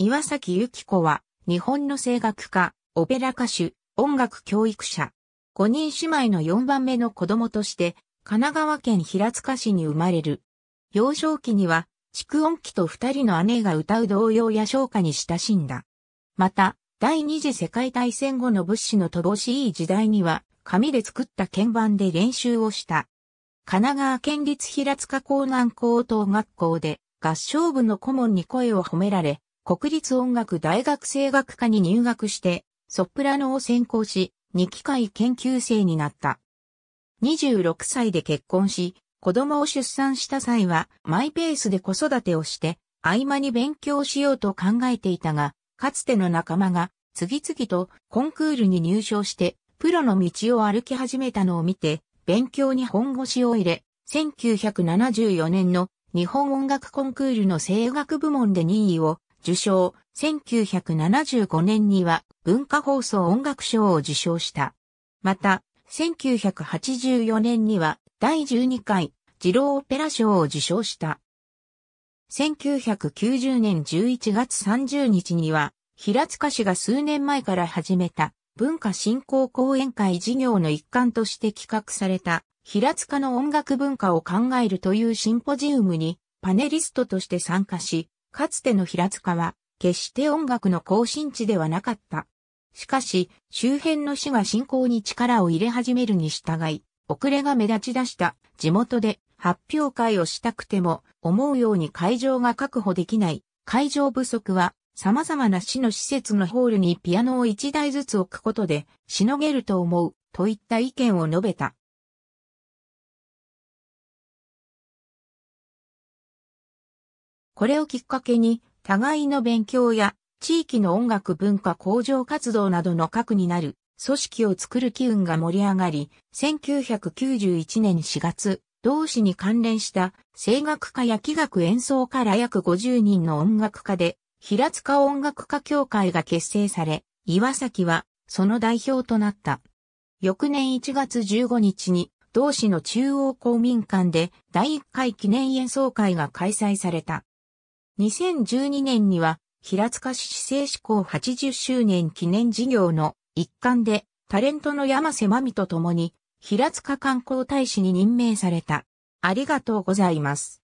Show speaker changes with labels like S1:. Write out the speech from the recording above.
S1: 岩崎由紀子は、日本の声楽家、オペラ歌手、音楽教育者。
S2: 5人姉妹の4番目の子供として、神奈川県平塚市に生まれる。幼少期には、蓄音機と二人の姉が歌う童謡や唱歌に親しんだ。また、第二次世界大戦後の物資の乏しい時代には、紙で作った鍵盤で練習をした。神奈川県立平塚港南高等学校で合唱部の顧問に声を褒められ、国立音楽大学声楽科に入学して、ソプラノを専攻し、2機会研究生になった。26歳で結婚し、子供を出産した際は、マイペースで子育てをして、合間に勉強しようと考えていたが、かつての仲間が、次々とコンクールに入賞して、プロの道を歩き始めたのを見て、勉強に本腰を入れ、1974年の日本音楽コンクールの声楽部門で2位を受賞、1975年には文化放送音楽賞を受賞した。また、1984年には第12回ジ郎オペラ賞を受賞した。1990年11月30日には、平塚市が数年前から始めた文化振興講演会事業の一環として企画された平塚の音楽文化を考えるというシンポジウムにパネリストとして参加し、かつての平塚は、決して音楽の更新地ではなかった。しかし、周辺の市が振興に力を入れ始めるに従い、遅れが目立ち出した地元で発表会をしたくても、思うように会場が確保できない、会場不足は、様々な市の施設のホールにピアノを一台ずつ置くことで、しのげると思う、
S1: といった意見を述べた。これをきっかけに、互いの勉強や、
S2: 地域の音楽文化向上活動などの核になる、組織を作る機運が盛り上がり、1991年4月、同市に関連した声楽家や器楽演奏から約50人の音楽家で、平塚音楽家協会が結成され、岩崎はその代表となった。翌年1月15日に、同市の中央公民館で第1回記念演奏会が開催された。2012年には、平塚市市政志向80周年記念事業の一環で、タレントの山
S1: 瀬まみと共に、平塚観光大使に任命された。ありがとうございます。